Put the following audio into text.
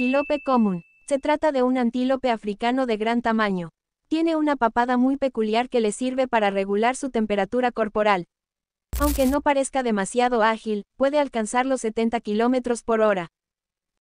Antílope común. Se trata de un antílope africano de gran tamaño. Tiene una papada muy peculiar que le sirve para regular su temperatura corporal. Aunque no parezca demasiado ágil, puede alcanzar los 70 km por hora.